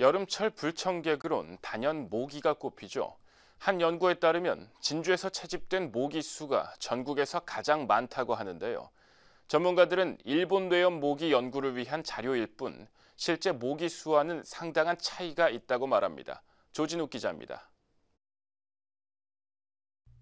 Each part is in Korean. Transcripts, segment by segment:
여름철 불청객으론 단연 모기가 꼽히죠. 한 연구에 따르면 진주에서 채집된 모기 수가 전국에서 가장 많다고 하는데요. 전문가들은 일본 뇌염 모기 연구를 위한 자료일 뿐 실제 모기 수와는 상당한 차이가 있다고 말합니다. 조진욱 기자입니다.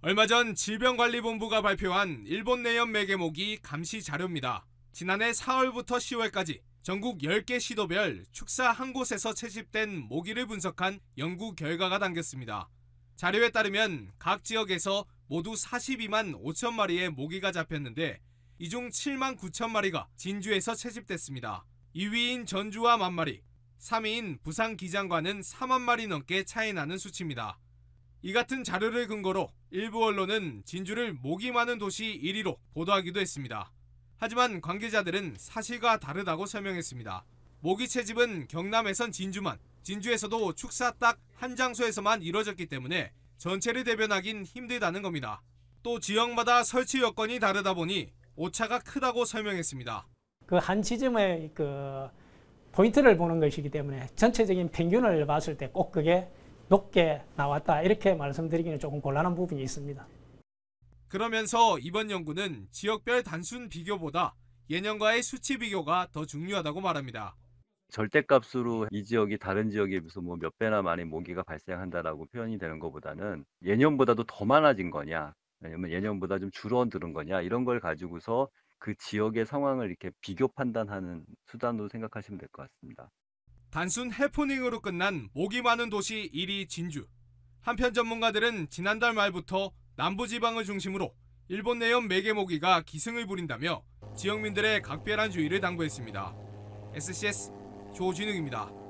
얼마 전 질병관리본부가 발표한 일본 뇌염 매개모기 감시 자료입니다. 지난해 4월부터 10월까지 전국 10개 시도별 축사 한 곳에서 채집된 모기를 분석한 연구 결과가 담겼습니다. 자료에 따르면 각 지역에서 모두 42만 5천 마리의 모기가 잡혔는데 이 중 7만 9천 마리가 진주에서 채집됐습니다. 2위인 전주와 만 마리, 3위인 부산 기장과는 4만 마리 넘게 차이 나는 수치입니다. 이 같은 자료를 근거로 일부 언론은 진주를 모기 많은 도시 1위로 보도하기도 했습니다. 하지만 관계자들은 사실과 다르다고 설명했습니다. 모기 채집은 경남에선 진주만, 진주에서도 축사 딱 한 장소에서만 이뤄졌기 때문에 전체를 대변하긴 힘들다는 겁니다. 또 지역마다 설치 여건이 다르다 보니 오차가 크다고 설명했습니다. 그 한 지점의 그 포인트를 보는 것이기 때문에 전체적인 평균을 봤을 때 꼭 그게 높게 나왔다 이렇게 말씀드리기는 조금 곤란한 부분이 있습니다. 그러면서 이번 연구는 지역별 단순 비교보다 예년과의 수치 비교가 더 중요하다고 말합니다. 절대값으로 이 지역이 다른 지역에 비해서 뭐 몇 배나 많이 모기가 발생한다라고 표현이 되는 것보다는 예년보다도 더 많아진 거냐, 아니면 예년보다 좀 줄어드는 거냐 이런 걸 가지고서 그 지역의 상황을 이렇게 비교 판단하는 수단으로 생각하시면 될 것 같습니다. 단순 해프닝으로 끝난 모기 많은 도시 1위 진주. 한편 전문가들은 지난달 말부터 남부지방을 중심으로 일본 내연 매개모기가 기승을 부린다며 지역민들의 각별한 주의를 당부했습니다. SCS 조진욱입니다.